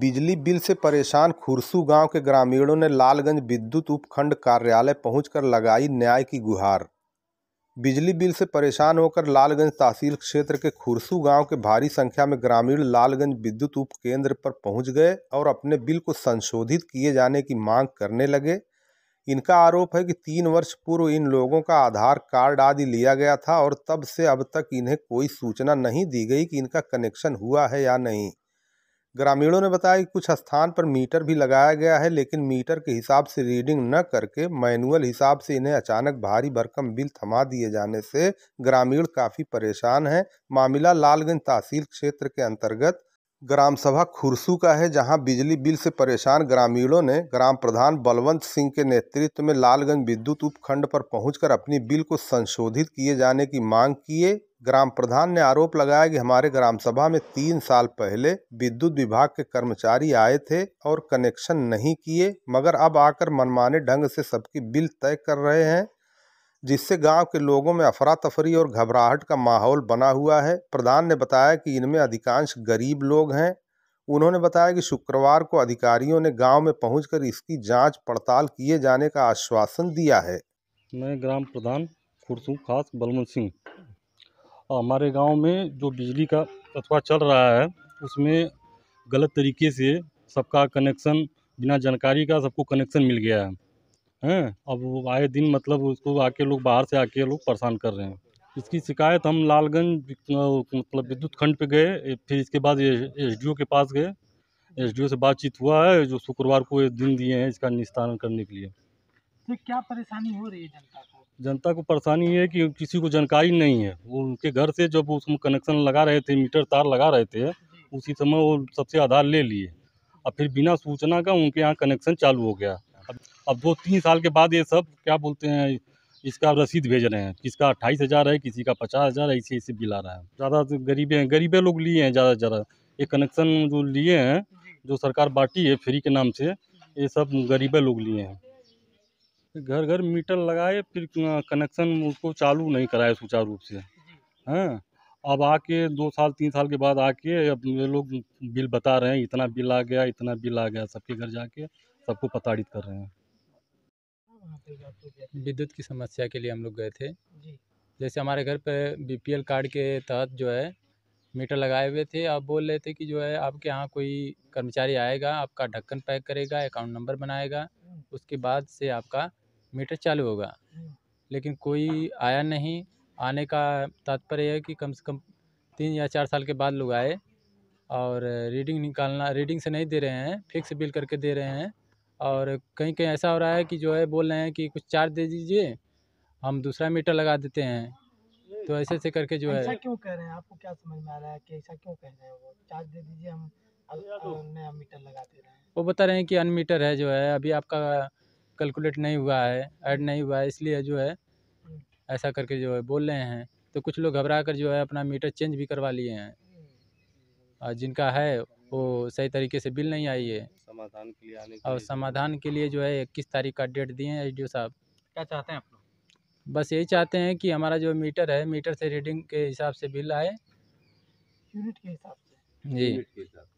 बिजली बिल से परेशान खुरसू गांव के ग्रामीणों ने लालगंज विद्युत उपखंड कार्यालय पहुंचकर लगाई न्याय की गुहार बिजली बिल से परेशान होकर लालगंज तहसील क्षेत्र के खुरसू गांव के भारी संख्या में ग्रामीण लालगंज विद्युत उप केंद्र पर पहुंच गए और अपने बिल को संशोधित किए जाने की मांग करने लगे इनका आरोप है कि तीन वर्ष पूर्व इन लोगों का आधार कार्ड आदि लिया गया था और तब से अब तक इन्हें कोई सूचना नहीं दी गई कि इनका कनेक्शन हुआ है या नहीं ग्रामीणों ने बताया कि कुछ स्थान पर मीटर भी लगाया गया है लेकिन मीटर के हिसाब से रीडिंग न करके मैनुअल हिसाब से इन्हें अचानक भारी भरकम बिल थमा दिए जाने से ग्रामीण काफ़ी परेशान हैं मामला लालगंज तहसील क्षेत्र के अंतर्गत ग्राम सभा खुरसू का है जहां बिजली बिल से परेशान ग्रामीणों ने ग्राम प्रधान बलवंत सिंह के नेतृत्व में लालगंज विद्युत उपखंड पर पहुंचकर अपनी बिल को संशोधित किए जाने की मांग किए ग्राम प्रधान ने आरोप लगाया कि हमारे ग्राम सभा में तीन साल पहले विद्युत विभाग के कर्मचारी आए थे और कनेक्शन नहीं किए मगर अब आकर मनमाने ढंग से सबकी बिल तय कर रहे हैं जिससे गांव के लोगों में अफरा तफरी और घबराहट का माहौल बना हुआ है प्रधान ने बताया कि इनमें अधिकांश गरीब लोग हैं उन्होंने बताया कि शुक्रवार को अधिकारियों ने गांव में पहुंचकर इसकी जांच पड़ताल किए जाने का आश्वासन दिया है मैं ग्राम प्रधान खुरसू खास बलवंत सिंह हमारे गाँव में जो बिजली का अथवा चल रहा है उसमें गलत तरीके से सबका कनेक्शन बिना जानकारी का सबको कनेक्शन मिल गया है हैं अब वो आए दिन मतलब उसको आके लोग बाहर से आके लोग परेशान कर रहे हैं इसकी शिकायत हम लालगंज मतलब विद्युत खंड पे गए फिर इसके बाद एस डी के पास गए एस से बातचीत हुआ है जो शुक्रवार को ये दिन दिए हैं इसका निस्तारण करने के लिए तो क्या परेशानी हो रही है जनता को जनता को परेशानी है कि किसी को जानकारी नहीं है वो उनके घर से जब उसमें कनेक्शन लगा रहे थे मीटर तार लगा रहे थे उसी समय वो सबसे आधार ले लिए और फिर बिना सूचना का उनके यहाँ कनेक्शन चालू हो गया अब, अब दो तीन साल के बाद ये सब क्या बोलते हैं इसका रसीद भेज रहे हैं किसका अट्ठाईस हज़ार है किसी का पचास हज़ार है ऐसे ऐसे बिल आ रहा है ज़्यादा तो गरीबे हैं गरीबे लोग लिए हैं ज़्यादा ज़्यादा ये कनेक्शन जो लिए हैं जो सरकार बांटी है फ्री के नाम से ये सब गरीबे लोग लिए हैं घर घर मीटर लगाए फिर कनेक्शन उसको चालू नहीं कराए सुचारू रूप से हैं अब आके दो साल तीन साल के बाद आके अब ये लोग बिल बता रहे हैं इतना बिल आ गया इतना बिल आ गया सबके घर जाके सबको प्रताड़ित कर रहे हैं विद्युत की समस्या के लिए हम लोग गए थे जैसे हमारे घर पर बीपीएल कार्ड के तहत जो है मीटर लगाए हुए थे आप बोल रहे थे कि जो है आपके यहाँ कोई कर्मचारी आएगा आपका ढक्कन पैक करेगा अकाउंट नंबर बनाएगा उसके बाद से आपका मीटर चालू होगा लेकिन कोई आया नहीं आने का तात्पर्य है कि कम से कम तीन या चार साल के बाद लोग आए और रीडिंग निकालना रीडिंग से नहीं दे रहे हैं फिक्स बिल करके दे रहे हैं और कहीं कहीं ऐसा हो रहा है कि जो है बोल रहे हैं कि कुछ चार्ज दे दीजिए हम दूसरा मीटर लगा देते हैं तो ऐसे ऐसे करके जो है ऐसा क्यों कह रहे हैं आपको क्या समझ में आ रहा है कि ऐसा क्यों कह रहे हैं वो चार्ज दे दीजिए हम तो। नया मीटर लगा दे रहे वो बता रहे हैं कि अनमीटर है जो है अभी आपका कैलकुलेट नहीं हुआ है ऐड नहीं हुआ है इसलिए जो है हम्म। ऐसा करके जो है बोल रहे हैं तो कुछ लोग घबरा कर जो है अपना मीटर चेंज भी करवा लिए हैं हम्म। और जिनका है वो सही तरीके से बिल नहीं आई है समाधान के लिए आने के और समाधान के लिए जो है इक्कीस तारीख का डेट दिए हैं एच साहब क्या चाहते हैं आप लोग बस यही चाहते हैं कि हमारा जो मीटर है मीटर से रीडिंग के हिसाब से बिल आए यूनिट के हिसाब से जी